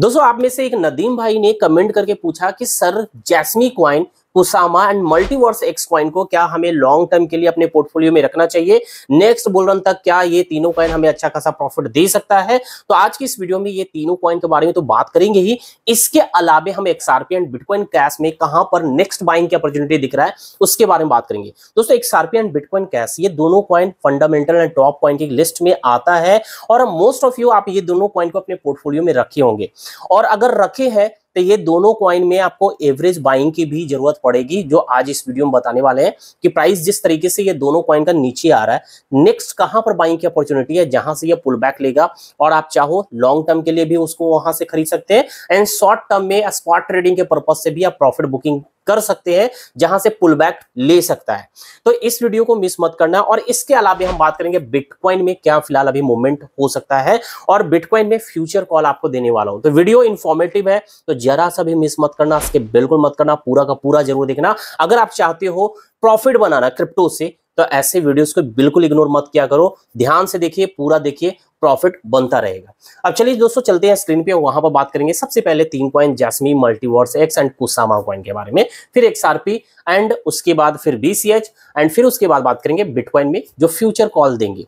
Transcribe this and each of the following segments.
दोस्तों आप में से एक नदीम भाई ने कमेंट करके पूछा कि sir Jasmy coin Kusama and Multiverse X coin को क्या हमें लॉन्ग टर्म के लिए अपने पोर्टफोलियो में रखना चाहिए नेक्स्ट बुल रन तक क्या ये तीनों कॉइन हमें अच्छा खासा प्रॉफिट दे सकता है तो आज की इस वीडियो में ये तीनों कॉइन के बारे में तो बात करेंगे ही इसके अलावे हम एक्सआरपी एंड बिटकॉइन कैश में कहां पर नेक्स्ट बाइंग की अपॉर्चुनिटी दिख रहा है उसके बारे में बात करेंगे दोस्तों एक्सआरपी एंड बिटकॉइन कैश ये दोनों coin fundamental and top coin की लिस्ट में आता है और मोस्ट ऑफ यू आप ये दोनों कॉइन को अपने पोर्टफोलियो में रखे होंगे और अगर रखे हैं तो ये दोनों क्वाइन में आपको एवरेज बाइंग की भी जरूरत पड़ेगी जो आज इस वीडियो में बताने वाले हैं कि प्राइस जिस तरीके से ये दोनों क्वाइन का नीचे आ रहा है नेक्स्ट कहां पर बाइंग की अपॉर्चुनिटी है जहां से ये पुल बैक लेगा और आप चाहो लॉन्ग टर्म के लिए भी उसको वहां से खरीद सकते हैं एंड शॉर्ट टर्म में स्पॉट ट्रेडिंग के पर्पज से भी आप प्रॉफिट बुकिंग कर सकते हैं जहां से पुल बैक ले सकता है तो इस वीडियो को मिस मत करना और इसके अलावा हम बात करेंगे बिटकॉइन में क्या फिलहाल अभी मूवमेंट हो सकता है और बिटकॉइन में फ्यूचर कॉल आपको देने वाला हूं तो वीडियो इन्फॉर्मेटिव है तो जरा सा भी मिस मत करना इसके बिल्कुल मत करना पूरा का पूरा जरूर देखना अगर आप चाहते हो प्रॉफिट बनाना क्रिप्टो से तो ऐसे वीडियोस को बिल्कुल इग्नोर मत किया करो ध्यान से देखिए पूरा देखिए प्रॉफिट बनता रहेगा अब चलिए दोस्तों चलते हैं स्क्रीन पे वहां पर बात करेंगे सबसे पहले तीन coin Jasmy Multiverse X and Kusama coin के बारे में फिर एक्सआरपी एंड उसके बाद फिर बीसीएच एंड फिर उसके बाद बात करेंगे बिटकॉइन में जो फ्यूचर कॉल देंगे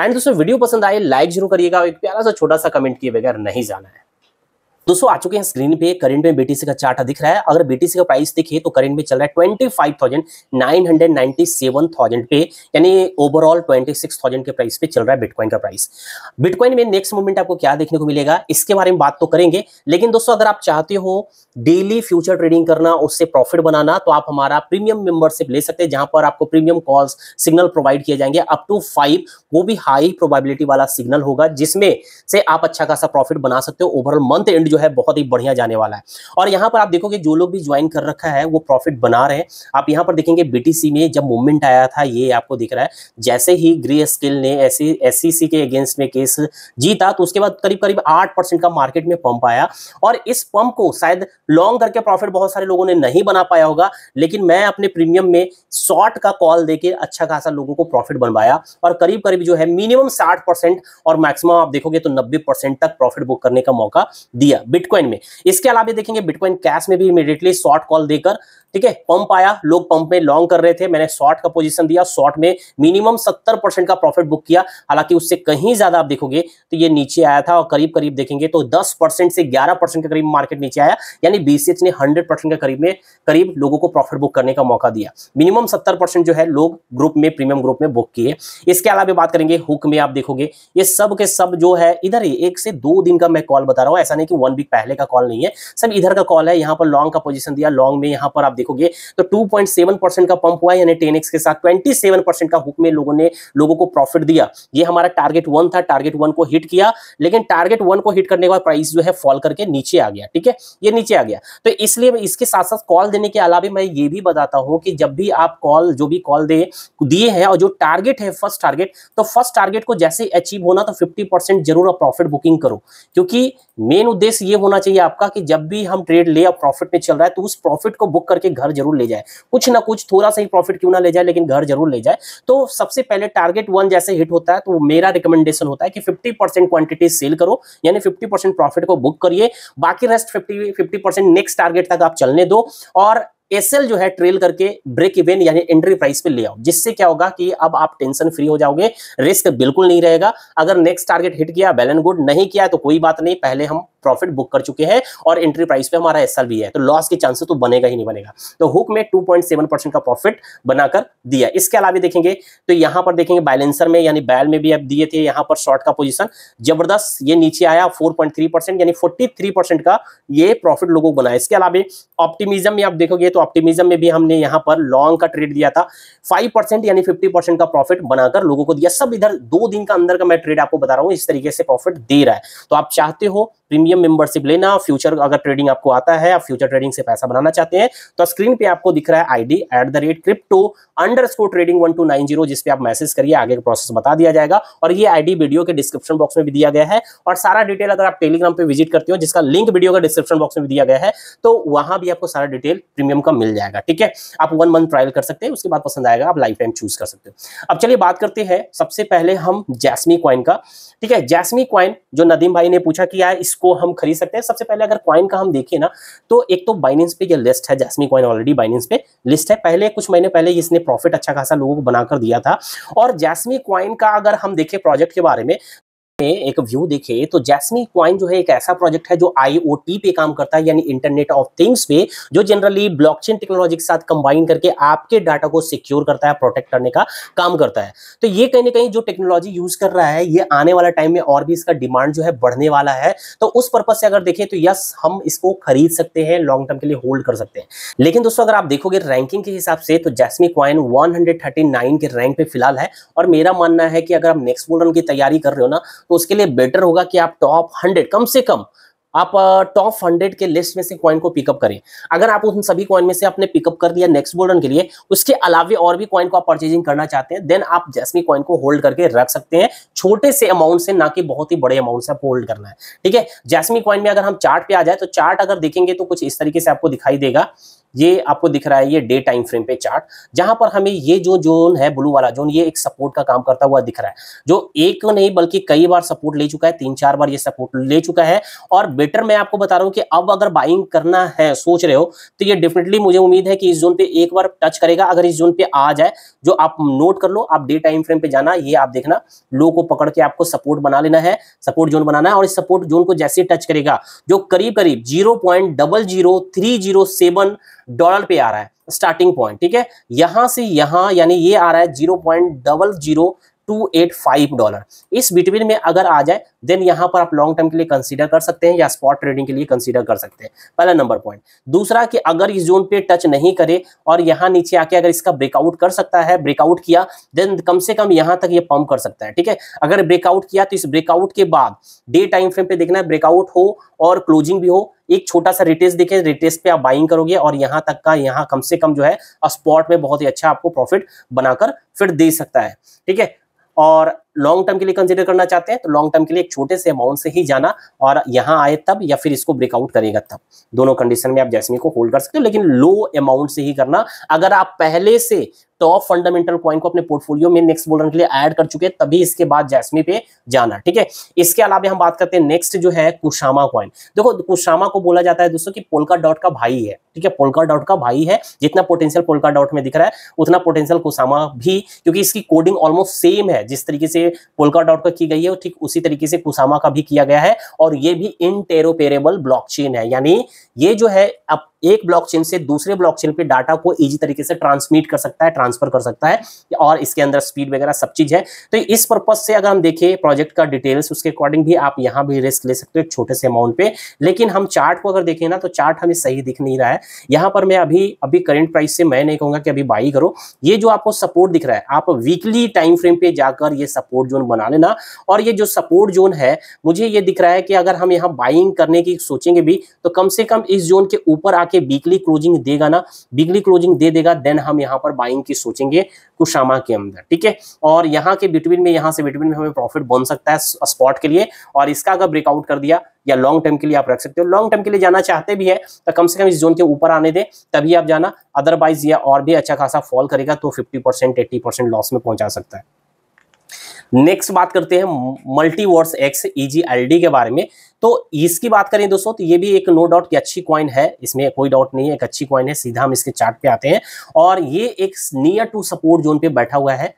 एंड दोस्तों वीडियो पसंद आए लाइक जरूर करिएगा एक प्यारा सा छोटा सा कमेंट किए बगैर नहीं जाना है दोस्तों आ चुके हैं स्क्रीन पे करंट में बीटीसी का चार्ट दिख रहा है अगर बीटीसी का प्राइस देखिए तो करंट में चल रहा है ट्वेंटी पे यानी ओवरऑल ट्वेंटी के प्राइस पे चल रहा है बिटकॉइन का प्राइस बिटकॉइन में नेक्स्ट मूवमेंट आपको क्या देखने को मिलेगा इसके बारे में बात तो करेंगे लेकिन दोस्तों अगर आप चाहते हो डेली फ्यूचर ट्रेडिंग करना उससे प्रॉफिट बनाना तो आप हमारा प्रीमियम मेंबरशिप ले सकते हैं जहां पर आपको प्रीमियम कॉल्स सिग्नल प्रोवाइड किए जाएंगे अप टू फाइव वो भी हाई प्रोबेबिलिटी वाला सिग्नल होगा जिसमें से आप अच्छा खासा प्रॉफिट बना सकते हो ओवरऑल मंथ एंड जो है बहुत ही बढ़िया जाने वाला है और यहाँ पर आप देखोगे जो लोग भी ज्वाइन कर रखा है वो प्रॉफिट बना रहे हैं आप यहाँ पर देखेंगे बीटीसी में जब मूवमेंट आया था ये आपको दिख रहा है जैसे ही ग्रे स्किल ने एस सी e के अगेंस्ट में केस जीता तो उसके बाद करीब करीब आठ का मार्केट में पंप आया और इस पंप को शायद लॉन्ग करके प्रॉफिट बहुत सारे लोगों ने नहीं बना पाया होगा लेकिन मैं अपने प्रीमियम में शॉर्ट का कॉल देके अच्छा खासा लोगों को प्रॉफिट बनवाया और करीब करीब जो है मिनिमम साठ परसेंट और मैक्सिमम आप देखोगे तो नब्बे तक प्रॉफिट बुक करने का मौका दिया किया बिटकॉइन में इसके अलावा देखेंगे बिटकॉइन कैश में भी इमीडिएटली शॉर्ट कॉल देकर ठीक है पंप आया लोग पंप में लॉन्ग कर रहे थे मैंने शॉर्ट का पोजीशन दिया शॉर्ट में मिनिमम सत्तर परसेंट का प्रॉफिट बुक किया हालांकि उससे कहीं ज्यादा आप देखोगे तो ये नीचे आया था और करीब करीब देखेंगे तो दस परसेंट से ग्यारह परसेंट के करीब मार्केट नीचे आया यानी बीसीएच ने हंड्रेड परसेंट के करीब में करीब लोगों को प्रॉफिट बुक करने का मौका दिया मिनिमम सत्तर जो है लोग ग्रुप में प्रीमियम ग्रुप में बुक किए इसके अलावा बात करेंगे हुक में आप देखोगे ये सब के सब जो है इधर ही एक से दो दिन का मैं कॉल बता रहा हूँ ऐसा नहीं कि वन वीक पहले का कॉल नहीं है सब इधर का कॉल है यहाँ पर लॉन्ग का पोजिशन दिया लॉन्ग में यहाँ पर आप देखोगे तो टू का पंप हुआ यानी टेन के साथ ट्वेंटी का हुक में लोगों ने लोगों को प्रॉफिट दिया ये हमारा टारगेट वन था टारगेट वन को हिट किया लेकिन टारगेट वन को हिट करने के बाद प्राइस जो है फॉल करके नीचे आ गया ठीक है ये नीचे आ गया तो इसलिए इसके साथ साथ कॉल देने के अलावा मैं ये भी बताता हूं कि जब भी आप कॉल जो भी कॉल दे दिए हैं और जो टारगेट है फर्स्ट टारगेट तो फर्स्ट टारगेट को जैसे अचीव होना तो फिफ्टी जरूर प्रॉफिट बुकिंग करो क्योंकि मेन उद्देश्य उद्देश्य ये होना चाहिए आपका कि जब भी हम ट्रेड ले या प्रॉफिट में चल रहा है तो उस प्रॉफिट को बुक करके घर जरूर ले जाए कुछ ना कुछ थोड़ा सा ही प्रॉफिट क्यों ना ले जाए लेकिन घर जरूर ले जाए तो सबसे पहले टारगेट वन जैसे हिट होता है तो मेरा रिकमेंडेशन होता है कि फिफ्टी क्वांटिटी सेल करो यानी फिफ्टी प्रॉफिट को बुक करिए बाकी rest fifty fifty next target तक आप चलने दो और एसएल जो है ट्रेल करके ब्रेक इवेन यानी एंट्री प्राइस पे ले आओ जिससे क्या होगा कि अब आप टेंशन फ्री हो जाओगे रिस्क बिल्कुल नहीं रहेगा अगर नेक्स्ट टारगेट हिट किया बैलेंस गुड नहीं किया तो कोई बात नहीं पहले हम प्रॉफिट बुक कर चुके हैं और एंट्री प्राइस पे हमारा एस भी है तो लॉस के चांसेस तो बनेगा ही नहीं बनेगा तो हुक में 2.7 परसेंट का प्रॉफिट बनाकर दिया इसके अलावा देखेंगे तो यहां पर देखेंगे बैलेंसर में यानी बैल में भी आप दिए थे यहां पर शॉर्ट का पोजिशन जबरदस्त ये नीचे आया फोर यानी फोर्टी का ये प्रॉफिट लोगों को बना इसके अलावा ऑप्टिमिज्म में आप देखोगे तो ऑप्टिमिज्म में भी हमने यहाँ पर लॉन्ग का ट्रेड दिया था फाइव यानी फिफ्टी का प्रॉफिट बनाकर लोगों को दिया सब इधर दो दिन का अंदर का मैं ट्रेड आपको बता रहा हूँ इस तरीके से प्रॉफिट दे रहा है तो आप चाहते हो प्रीमियम मेंबरशिप लेना फ्यूचर अगर ट्रेडिंग आपको आता है आप फ्यूचर ट्रेडिंग से पैसा बनाना चाहते हैं तो स्क्रीन पे आपको दिख रहा है ID at the rate crypto underscore trading one two nine zero जिसपे आप मैसेज करिए आगे का प्रोसेस बता दिया जाएगा और ये आईडी वीडियो के डिस्क्रिप्शन बॉक्स में भी दिया गया है और सारा डिटेल अगर आप टेलीग्राम पे विजिट करते हो जिसका लिंक वीडियो का डिस्क्रिप्शन बॉक्स में भी दिया गया है तो वहां भी आपको सारा डिटेल प्रीमियम का मिल जाएगा ठीक है आप वन मंथ ट्रायल कर सकते हैं उसके बाद पसंद आएगा आप लाइफ टाइम चूज कर सकते हो अब चलिए बात करते हैं सबसे पहले हम जैसमी क्वाइन का ठीक है जैसमी क्वाइन जो नदीम भाई ने पूछा कि यार इस इसको हम खरीद सकते हैं सबसे पहले अगर क्वाइन का हम देखें ना तो एक तो बाइनेंस पे ये लिस्ट है जैसमी क्वाइन ऑलरेडी बाइनेंस पे लिस्ट है पहले कुछ महीने पहले इसने प्रॉफिट अच्छा खासा लोगों को बनाकर दिया था और जैसमी क्वाइन का अगर हम देखें प्रोजेक्ट के बारे में में एक व्यू देखे तो जैसमी क्वाइन जो है एक ऐसा प्रोजेक्ट है जो आईओटी पे काम करता है यानी इंटरनेट ऑफ थिंग्स पे जो जनरली ब्लॉकचेन टेक्नोलॉजी के साथ कंबाइन करके आपके डाटा को सिक्योर करता है प्रोटेक्ट करने का काम करता है तो ये कहीं ना कहीं जो टेक्नोलॉजी यूज कर रहा है ये आने वाला टाइम में और भी इसका डिमांड जो है बढ़ने वाला है तो उस पर्पज से अगर देखें तो यस हम इसको खरीद सकते हैं लॉन्ग टर्म के लिए होल्ड कर सकते हैं लेकिन दोस्तों अगर आप देखोगे रैंकिंग के हिसाब से तो जैसमी क्वाइन वन के रैंक पे फिलहाल है और मेरा मानना है कि अगर आप नेक्स्ट वोल्ड रन की तैयारी कर रहे हो ना तो उसके लिए बेटर होगा कि आप टॉप हंड्रेड कम से कम आप टॉप हंड्रेड के लिस्ट में से कॉइन को पिकअप करें अगर आप उन सभी कॉइन में से आपने पिकअप कर लिया नेक्स्ट बोल्डन के लिए उसके अलावा और भी कॉइन को आप परचेजिंग करना चाहते हैं देन आप जैसमी कॉइन को होल्ड करके रख सकते हैं छोटे से अमाउंट से ना कि बहुत ही बड़े अमाउंट से आप होल्ड करना है ठीक है जैसमी कॉइन में अगर हम चार्ट पे आ जाए तो चार्ट अगर देखेंगे तो कुछ इस तरीके से आपको दिखाई देगा ये आपको दिख रहा है ये डे टाइम फ्रेम पे चार्ट जहां पर हमें ये जो जोन है ब्लू वाला जोन ये एक सपोर्ट का काम करता हुआ दिख रहा है जो एक नहीं बल्कि कई बार सपोर्ट ले चुका है तीन चार बार ये सपोर्ट ले चुका है और बेटर मैं आपको बता रहा हूं कि अब अगर बाइंग करना है सोच रहे हो तो ये डेफिनेटली मुझे उम्मीद है कि इस जोन पे एक बार टच करेगा अगर इस जोन पे आ जाए जो आप नोट कर लो आप डे टाइम फ्रेम पे जाना ये आप देखना लो को पकड़ के आपको सपोर्ट बना लेना है सपोर्ट जोन बनाना है और इस सपोर्ट जोन को जैसे टच करेगा जो करीब करीब zero point double zero three zero seven dollar पे आ रहा है स्टार्टिंग पॉइंट ठीक है यहां से यहां यानी ये आ रहा है zero point double zero two eight five dollar इस बिटवीन में अगर आ जाए देन यहां पर आप लॉन्ग टर्म के लिए कंसीडर कर सकते हैं या स्पॉट ट्रेडिंग के लिए कंसीडर कर सकते हैं पहला नंबर पॉइंट दूसरा कि अगर इस जोन पे टच नहीं करे और यहां नीचे आके अगर इसका ब्रेकआउट कर सकता है ब्रेकआउट किया देन कम से कम यहां तक ये यह पंप कर सकता है ठीक है अगर ब्रेकआउट किया तो इस ब्रेकआउट के बाद डे टाइम फ्रेम पे देखना है ब्रेकआउट हो और क्लोजिंग भी हो एक छोटा सा रिटेस्ट देखे रिटेस्ट पे आप बाइंग करोगे और यहां तक का यहाँ कम से कम जो है स्पॉट में बहुत ही अच्छा आपको प्रॉफिट बनाकर फिर दे सकता है ठीक है और लॉन्ग टर्म के लिए कंसिडर करना चाहते हैं तो लॉन्ग टर्म के लिए एक छोटे से अमाउंट से ही जाना और यहाँ आए तब या फिर इसको ब्रेकआउट करेगा तब दोनों कंडीशन में आप जैसमी को होल्ड कर सकते हो लेकिन लो अमाउंट से ही करना अगर आप पहले से टॉप फंडामेंटल कॉइन को अपने पोर्टफोलियो में नेक्स्ट बुल रन के लिए ऐड कर चुके हैं तभी इसके बाद जैसमी पे जाना ठीक है इसके अलावा हम बात करते हैं नेक्स्ट जो है कुशामा कॉइन देखो कुशामा को बोला जाता है दोस्तों की पोलका डॉट का भाई है ठीक है पोलका डॉट का भाई है जितना पोटेंशियल पोलका डॉट में दिख रहा है उतना पोटेंशियल कुशामा भी क्योंकि इसकी कोडिंग ऑलमोस्ट सेम है जिस तरीके से पोलका डॉट का की गई है ठीक उसी तरीके से कुशामा का भी किया गया है और ये भी इनटेरोपेरेबल ब्लॉकचेन है यानी ये जो है अब एक ब्लॉकचेन से दूसरे ब्लॉकचेन पे डाटा को इजी तरीके से ट्रांसमिट कर सकता है ट्रांसफर कर सकता है और इसके अंदर स्पीड वगैरह सब चीज है तो इस पर्पज से अगर हम देखें प्रोजेक्ट का डिटेल्स उसके अकॉर्डिंग भी आप यहाँ भी रिस्क ले सकते हो एक छोटे से अमाउंट पे लेकिन हम चार्ट को अगर देखें ना तो चार्ट हमें सही दिख नहीं रहा है यहाँ पर मैं अभी अभी करेंट प्राइस से मैं नहीं कहूँगा कि अभी बाई करो ये जो आपको सपोर्ट दिख रहा है आप वीकली टाइम फ्रेम पे जाकर ये सपोर्ट जोन बना लेना और ये जो सपोर्ट जोन है मुझे ये दिख रहा है कि अगर हम यहाँ बाइंग करने की सोचेंगे भी तो कम से कम इस जोन के ऊपर के वीकली क्लोजिंग देगा ना वीकली क्लोजिंग दे देगा देन हम यहाँ पर बाइंग की सोचेंगे कुशामा के अंदर ठीक है और यहाँ के बिटवीन में यहाँ से बिटवीन में हमें प्रॉफिट बन सकता है स्पॉट के लिए और इसका अगर ब्रेकआउट कर दिया या लॉन्ग टर्म के लिए आप रख सकते हो लॉन्ग टर्म के लिए जाना चाहते भी है तो कम से कम इस जोन के ऊपर आने दें तभी आप जाना अदरवाइज या और भी अच्छा खासा फॉल करेगा तो fifty percent eighty percent loss में पहुंचा सकता है नेक्स्ट बात करते हैं मल्टीवर्स एक्स ईजीएलडी के बारे में तो इसकी बात करें दोस्तों तो ये भी एक नो डाउट की अच्छी क्वाइन है इसमें कोई डाउट नहीं है एक अच्छी क्वाइन है सीधा हम इसके चार्ट पे आते हैं और ये एक नियर टू सपोर्ट जोन पे बैठा हुआ है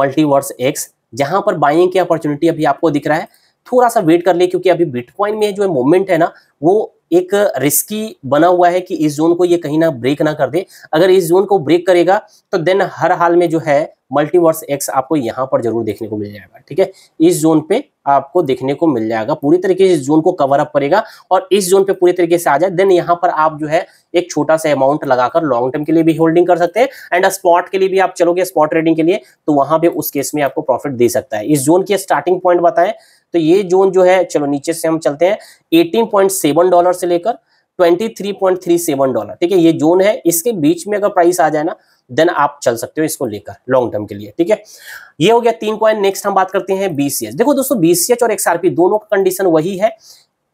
मल्टीवर्स एक्स जहां पर बाइंग की अपॉर्चुनिटी अभी आपको दिख रहा है थोड़ा सा वेट कर ले क्योंकि अभी बिटकॉइन में जो है मूवमेंट है ना वो एक रिस्की बना हुआ है कि इस जोन को ये कहीं ना ब्रेक ना कर दे अगर इस जोन को ब्रेक करेगा तो देन हर हाल में जो है मल्टीवर्स एक्स आपको यहाँ पर जरूर देखने को मिल जाएगा ठीक है इस जोन पे आपको देखने को मिल जाएगा पूरी तरीके से इस जोन को कवर अप करेगा और इस जोन पे पूरी तरीके से आ जाए देन यहां पर आप जो है एक छोटा सा अमाउंट लगाकर लॉन्ग टर्म के लिए भी होल्डिंग कर सकते हैं एंड स्पॉट के लिए भी आप चलोगे स्पॉट ट्रेडिंग के लिए तो वहां पर उस केस में आपको प्रॉफिट दे सकता है इस जोन की स्टार्टिंग पॉइंट बताएं तो ये जोन जो है चलो नीचे से हम चलते हैं 18.7 डॉलर से लेकर 23.37 डॉलर ठीक है ये जोन है इसके बीच में अगर प्राइस आ जाए ना देन आप चल सकते हो इसको लेकर लॉन्ग टर्म के लिए ठीक है ये हो गया तीन पॉइंट नेक्स्ट हम बात करते हैं बीसीएच देखो दोस्तों बीसीएच और एक्सआरपी दोनों का कंडीशन वही है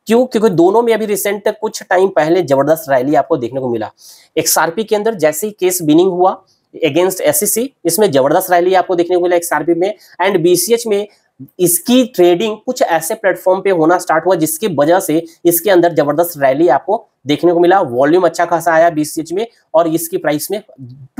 क्यों क्योंकि दोनों में अभी रिसेंट कुछ टाइम पहले जबरदस्त रैली आपको देखने को मिला एक्सआरपी के अंदर जैसे ही केस विनिंग हुआ अगेंस्ट एस e इसमें जबरदस्त रैली आपको देखने को मिला एक्सआरपी में एंड बीसीएच में इसकी ट्रेडिंग कुछ ऐसे प्लेटफॉर्म पे होना स्टार्ट हुआ जिसकी वजह से इसके अंदर जबरदस्त रैली आपको देखने को मिला वॉल्यूम अच्छा खासा आया बीस में और इसकी प्राइस में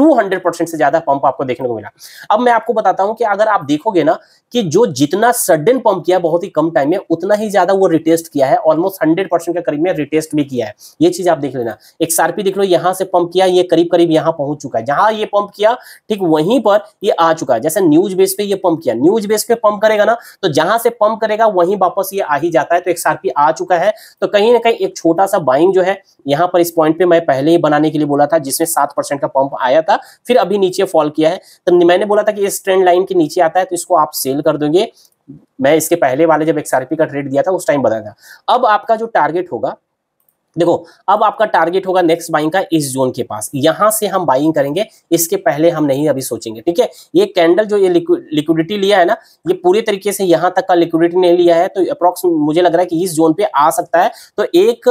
200 परसेंट से ज्यादा पंप आपको देखने को मिला अब मैं आपको बताता हूं कि अगर आप देखोगे ना कि जो जितना सडन पंप किया बहुत ही कम टाइम में उतना ही ज्यादा वो रिटेस्ट किया है ऑलमोस्ट हंड्रेड परसेंट के करीब में रिटेस्ट भी किया है ये चीज आप देख लेना एक सारपी देख लो यहाँ से पंप किया ये करीब करीब यहाँ पहुंच चुका है जहां ये पंप किया ठीक वहीं पर ये आ चुका है जैसे न्यूज बेस पे ये पंप किया न्यूज बेस पे पंप करेगा ना तो जहां से पंप करेगा वहीं वापस ये आ ही जाता है तो एक सारपी आ चुका है तो कहीं ना कहीं एक छोटा सा बाइंग जो है है यहां पर इस पॉइंट पे मैं पहले ही बनाने के लिए बोला था जिसमें सात परसेंट का पंप आया था फिर अभी नीचे फॉल किया है तो मैंने बोला था कि इस ट्रेंड लाइन के नीचे आता है तो इसको आप सेल कर दोगे मैं इसके पहले वाले जब एक्सआरपी का ट्रेड दिया था उस टाइम बताया था अब आपका जो टारगेट होगा देखो अब आपका टारगेट होगा नेक्स्ट बाइंग का इस जोन के पास यहां से हम बाइंग करेंगे इसके पहले हम नहीं अभी सोचेंगे ठीक है ये कैंडल जो ये लिक्विडिटी लिया है ना ये पूरे तरीके से यहां तक का लिक्विडिटी नहीं लिया है तो अप्रोक्स मुझे लग रहा है कि इस जोन पे आ सकता है तो एक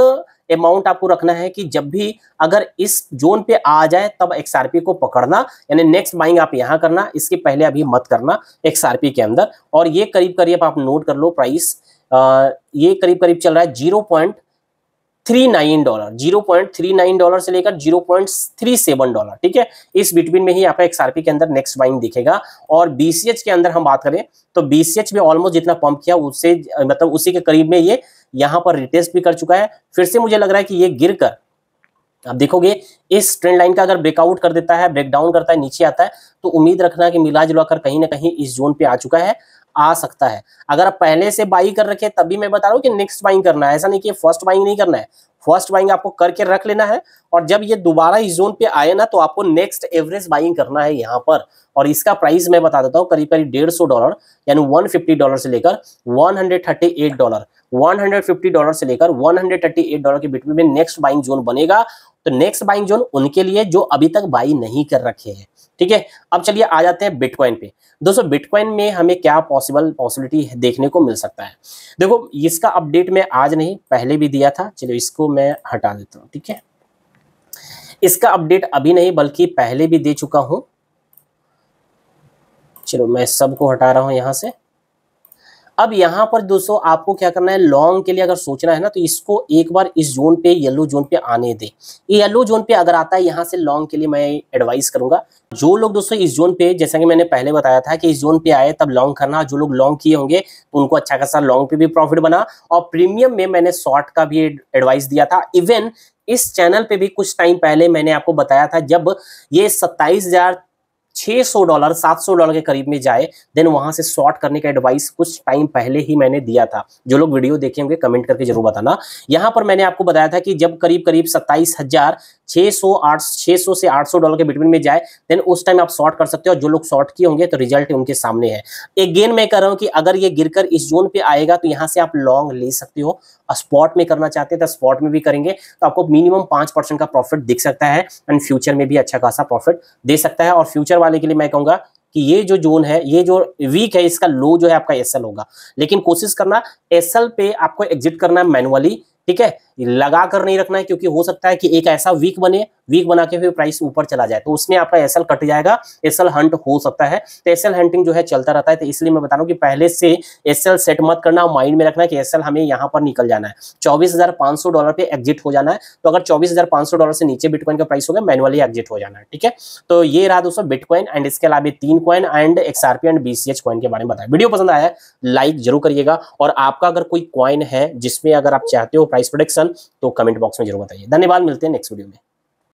अमाउंट आपको रखना है कि जब भी अगर इस जोन पे आ जाए तब एक्सआरपी को पकड़ना यानी नेक्स्ट बाइंग आप यहां करना इसके पहले अभी मत करना एक्सआरपी के अंदर और ये करीब करीब आप नोट कर लो प्राइस आ, ये करीब करीब चल रहा है zero point three nine dollar zero point three nine dollar से लेकर zero point three seven dollar ठीक है इस बिटवीन में ही आपका एक्सआरपी के अंदर नेक्स्ट बाइंग दिखेगा और बीसीएच के अंदर हम बात करें तो बीसीएच में ऑलमोस्ट जितना पंप किया उससे मतलब उसी के करीब में ये यहाँ पर रिटेस्ट भी कर चुका है फिर से मुझे लग रहा है कि ये गिर कर आप देखोगे इस ट्रेंड लाइन का अगर ब्रेकआउट कर देता है ब्रेकडाउन करता है नीचे आता है तो उम्मीद रखना कि मिला जुला कर कहीं ना कहीं इस जोन पे आ चुका है आ सकता है अगर आप पहले से बाई कर रखे तभी मैं बता रहा हूँ कि नेक्स्ट बाइंग करना है ऐसा नहीं कि फर्स्ट बाइंग नहीं करना है फर्स्ट बाइंग आपको करके रख लेना है और जब ये दोबारा इस जोन पे आए ना तो आपको नेक्स्ट एवरेज बाइंग करना है यहाँ पर और इसका प्राइस मैं बता देता हूँ करीब करीब डेढ़ सौ डॉलर यानी वन फिफ्टी डॉलर से लेकर one hundred thirty eight dollar one hundred fifty dollar से लेकर one hundred thirty eight dollar के बीच में नेक्स्ट बाइंग जोन बनेगा तो नेक्स्ट बाइंग जोन उनके लिए जो अभी तक बाई नहीं कर रखे हैं ठीक है अब चलिए आ जाते हैं बिटकॉइन पे दोस्तों बिटकॉइन में हमें क्या पॉसिबल पॉसिबिलिटी देखने को मिल सकता है देखो इसका अपडेट मैं आज नहीं पहले भी दिया था चलो इसको मैं हटा देता हूँ ठीक है इसका अपडेट अभी नहीं बल्कि पहले भी दे चुका हूं चलो मैं सबको हटा रहा हूं यहां से अब यहां पर दोस्तों आपको क्या करना है लॉन्ग के लिए अगर सोचना है ना तो इसको एक बार इस जोन पे येलो जोन पे आने दे येलो जोन पे अगर आता है यहां से लॉन्ग के लिए मैं एडवाइस करूंगा जो लोग दोस्तों इस जोन पे जैसा कि मैंने पहले बताया था कि इस जोन पे आए तब लॉन्ग करना जो लोग लॉन्ग किए होंगे तो उनको अच्छा खासा लॉन्ग पे भी प्रॉफिट बना और प्रीमियम में मैंने शॉर्ट का भी एडवाइस दिया था इवन इस चैनल पे भी कुछ टाइम पहले मैंने आपको बताया था जब ये सत्ताईस हजार 600 डॉलर 700 डॉलर के करीब में जाए देन वहां से शॉर्ट करने का एडवाइस कुछ टाइम पहले ही मैंने दिया था जो लोग वीडियो देखे होंगे कमेंट करके जरूर बताना यहाँ पर मैंने आपको बताया था कि जब करीब करीब सत्ताईस हजार आठ से आठ सौ डॉलर के बिटवीन में जाए देन उस टाइम आप शॉर्ट कर सकते हो जो लोग शॉर्ट किए होंगे तो रिजल्ट उनके सामने है एक मैं कह रहा हूँ कि अगर ये गिर इस जोन पे आएगा तो यहाँ से आप लॉन्ग ले सकते हो स्पॉट में करना चाहते हैं तो स्पॉट में भी करेंगे तो आपको मिनिमम पांच परसेंट का प्रॉफिट दिख सकता है एंड फ्यूचर में भी अच्छा खासा प्रॉफिट दे सकता है और फ्यूचर वाले के लिए मैं कहूंगा कि ये जो जोन है ये जो वीक है इसका लो जो है आपका एसएल होगा लेकिन कोशिश करना एसएल पे आपको एग्जिट करना है मैनुअली ठीक है लगा कर नहीं रखना है क्योंकि हो सकता है कि एक ऐसा वीक बने वीक बना के फिर प्राइस ऊपर चला जाए तो उसमें आपका एसएल कट जाएगा एसएल हंट हो सकता है तो एसएल हंटिंग जो है चलता रहता है तो इसलिए मैं बता रहा हूँ कि पहले से एसएल सेट मत करना माइंड में रखना है कि एसएल हमें यहाँ पर निकल जाना है चौबीस डॉलर पे एग्जिट हो जाना है तो अगर चौबीस डॉलर से नीचे बिटकॉइन का प्राइस होगा मैनुअली एग्जिट हो जाना है ठीक है तो ये रहा दोस्तों बिटकॉइन एंड इसके अलावा तीन coin and XRP and BCH coin के बारे में बताया वीडियो पसंद आया लाइक जरूर करिएगा और आपका अगर कोई कॉइन है जिसमें अगर आप चाहते हो प्राइस प्राइस प्रोडक्शन तो कमेंट बॉक्स में जरूर बताइए धन्यवाद मिलते हैं नेक्स्ट वीडियो में